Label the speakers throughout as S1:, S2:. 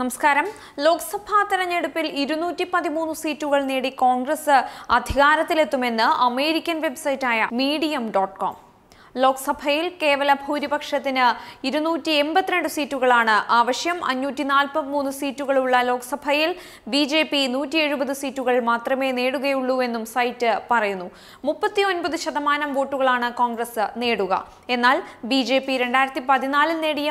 S1: നമസ്കാരം ലോക്സഭാ തെരഞ്ഞെടുപ്പിൽ ഇരുന്നൂറ്റി പതിമൂന്ന് സീറ്റുകൾ നേടി കോൺഗ്രസ് അധികാരത്തിലെത്തുമെന്ന് അമേരിക്കൻ വെബ്സൈറ്റായ മീഡിയം ഡോട്ട് കോം ലോക്സഭയിൽ കേവല ഭൂരിപക്ഷത്തിന് ഇരുന്നൂറ്റി എൺപത്തിരണ്ട് സീറ്റുകളാണ് ആവശ്യം അഞ്ഞൂറ്റി നാൽപ്പത്തിമൂന്ന് സീറ്റുകളുള്ള ലോക്സഭയിൽ ബി ജെ പി നൂറ്റി എഴുപത് സീറ്റുകൾ മാത്രമേ നേടുകയുള്ളൂ എന്നും സൈറ്റ് പറയുന്നു മുപ്പത്തിയൊൻപത് ശതമാനം വോട്ടുകളാണ് കോൺഗ്രസ് നേടുക എന്നാൽ ബി ജെ പി രണ്ടായിരത്തി പതിനാലിൽ നേടിയ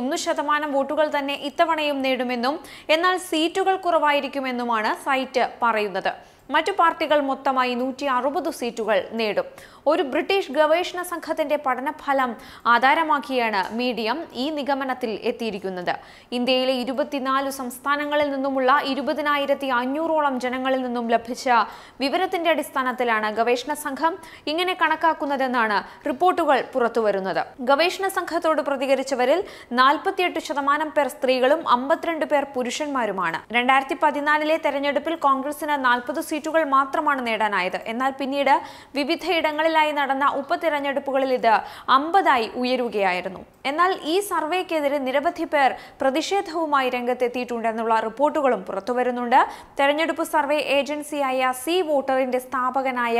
S1: ഒന്ന് ശതമാനം വോട്ടുകൾ തന്നെ ഇത്തവണയും നേടുമെന്നും എന്നാൽ സീറ്റുകൾ കുറവായിരിക്കുമെന്നുമാണ് സൈറ്റ് പറയുന്നത് മറ്റു പാർട്ടികൾ മൊത്തമായി നൂറ്റി അറുപത് സീറ്റുകൾ നേടും ഒരു ബ്രിട്ടീഷ് ഗവേഷണ സംഘത്തിന്റെ പഠനഫലം ആധാരമാക്കിയാണ് മീഡിയം ഈ നിഗമനത്തിൽ എത്തിയിരിക്കുന്നത് ഇന്ത്യയിലെ ഇരുപത്തിനാല് സംസ്ഥാനങ്ങളിൽ നിന്നുമുള്ള ഇരുപതിനായിരത്തി അഞ്ഞൂറോളം ജനങ്ങളിൽ നിന്നും ലഭിച്ച വിവരത്തിന്റെ അടിസ്ഥാനത്തിലാണ് ഗവേഷണ സംഘം ഇങ്ങനെ കണക്കാക്കുന്നതെന്നാണ് റിപ്പോർട്ടുകൾ പുറത്തുവരുന്നത് ഗവേഷണ സംഘത്തോട് പ്രതികരിച്ചവരിൽ നാൽപ്പത്തിയെട്ട് ശതമാനം പേർ സ്ത്രീകളും അമ്പത്തിരണ്ട് പേർ പുരുഷന്മാരുമാണ് രണ്ടായിരത്തി പതിനാലിലെ തെരഞ്ഞെടുപ്പിൽ കോൺഗ്രസിന് നാൽപ്പത് സീറ്റ് സീറ്റുകൾ മാത്രമാണ് നേടാനായത് എന്നാൽ പിന്നീട് വിവിധയിടങ്ങളിലായി നടന്ന ഉപതിരഞ്ഞെടുപ്പുകളിൽ ഇത് അമ്പതായി ഉയരുകയായിരുന്നു എന്നാൽ ഈ സർവേക്കെതിരെ നിരവധി പേർ പ്രതിഷേധവുമായി രംഗത്തെത്തിയിട്ടുണ്ടെന്നുള്ള റിപ്പോർട്ടുകളും പുറത്തുവരുന്നുണ്ട് തെരഞ്ഞെടുപ്പ് സർവേ ഏജൻസിയായ സി വോട്ടറിന്റെ സ്ഥാപകനായ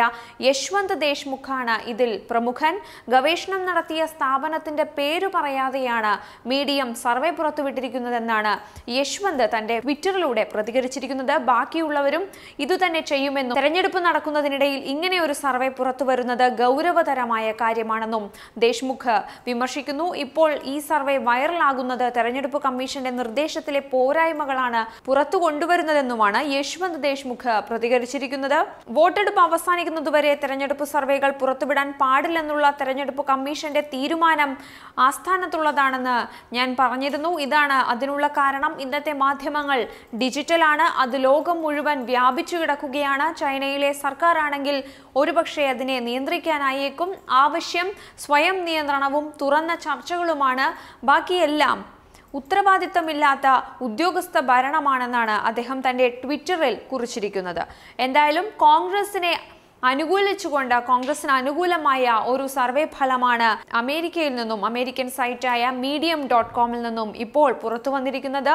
S1: യശ്വന്ത് ദേശ്മുഖാണ് ഇതിൽ പ്രമുഖൻ ഗവേഷണം നടത്തിയ സ്ഥാപനത്തിന്റെ പേരു പറയാതെയാണ് മീഡിയം സർവേ പുറത്തുവിട്ടിരിക്കുന്നതെന്നാണ് യശ്വന്ത് തന്റെ ട്വിറ്ററിലൂടെ പ്രതികരിച്ചിരിക്കുന്നത് ബാക്കിയുള്ളവരും ഇതുതന്നെ ചെയ്യുമെന്നും തെരഞ്ഞെടുപ്പ് നടക്കുന്നതിനിടയിൽ ഇങ്ങനെ ഒരു സർവേ പുറത്തുവരുന്നത് ഗൗരവതരമായ കാര്യമാണെന്നും ദേശ്മുഖ് വിമർശിക്കുന്നു ഇപ്പോൾ ഈ സർവേ വൈറലാകുന്നത് തെരഞ്ഞെടുപ്പ് കമ്മീഷന്റെ നിർദ്ദേശത്തിലെ പോരായ്മകളാണ് പുറത്തു കൊണ്ടുവരുന്നതെന്നുമാണ് യശ്വന്ത് ദേശ്മുഖ് പ്രതികരിച്ചിരിക്കുന്നത് വോട്ടെടുപ്പ് അവസാനിക്കുന്നതുവരെ തെരഞ്ഞെടുപ്പ് സർവേകൾ പുറത്തുവിടാൻ പാടില്ലെന്നുള്ള തെരഞ്ഞെടുപ്പ് കമ്മീഷന്റെ തീരുമാനം ആസ്ഥാനത്തുള്ളതാണെന്ന് ഞാൻ പറഞ്ഞിരുന്നു ഇതാണ് അതിനുള്ള കാരണം ഇന്നത്തെ മാധ്യമങ്ങൾ ഡിജിറ്റലാണ് അത് ലോകം മുഴുവൻ വ്യാപിച്ചു കിടക്കുക തുടരുകയാണ് ചൈനയിലെ സർക്കാർ ആണെങ്കിൽ ഒരുപക്ഷെ അതിനെ നിയന്ത്രിക്കാനായേക്കും ആവശ്യം സ്വയം നിയന്ത്രണവും തുറന്ന ചർച്ചകളുമാണ് ബാക്കിയെല്ലാം ഉത്തരവാദിത്തമില്ലാത്ത ഉദ്യോഗസ്ഥ ഭരണമാണെന്നാണ് അദ്ദേഹം തന്റെ ട്വിറ്ററിൽ കുറിച്ചിരിക്കുന്നത് എന്തായാലും കോൺഗ്രസിനെ അനുകൂലിച്ചുകൊണ്ട് കോൺഗ്രസിന് അനുകൂലമായ ഒരു സർവേ ഫലമാണ് അമേരിക്കയിൽ നിന്നും അമേരിക്കൻ സൈറ്റായ മീഡിയം ഡോട്ട് കോമിൽ നിന്നും ഇപ്പോൾ പുറത്തു വന്നിരിക്കുന്നത്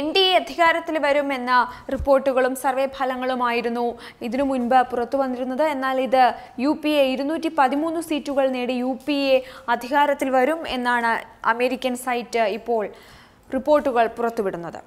S1: എൻ ഡി എ അധികാരത്തിൽ വരുമെന്ന റിപ്പോർട്ടുകളും സർവേ ഫലങ്ങളുമായിരുന്നു ഇതിനു മുൻപ് പുറത്തു വന്നിരുന്നത് എന്നാൽ ഇത് യു പി എ ഇരുന്നൂറ്റി പതിമൂന്ന് സീറ്റുകൾ നേടി യു പി എ അധികാരത്തിൽ വരും എന്നാണ് അമേരിക്കൻ സൈറ്റ് ഇപ്പോൾ റിപ്പോർട്ടുകൾ പുറത്തുവിടുന്നത്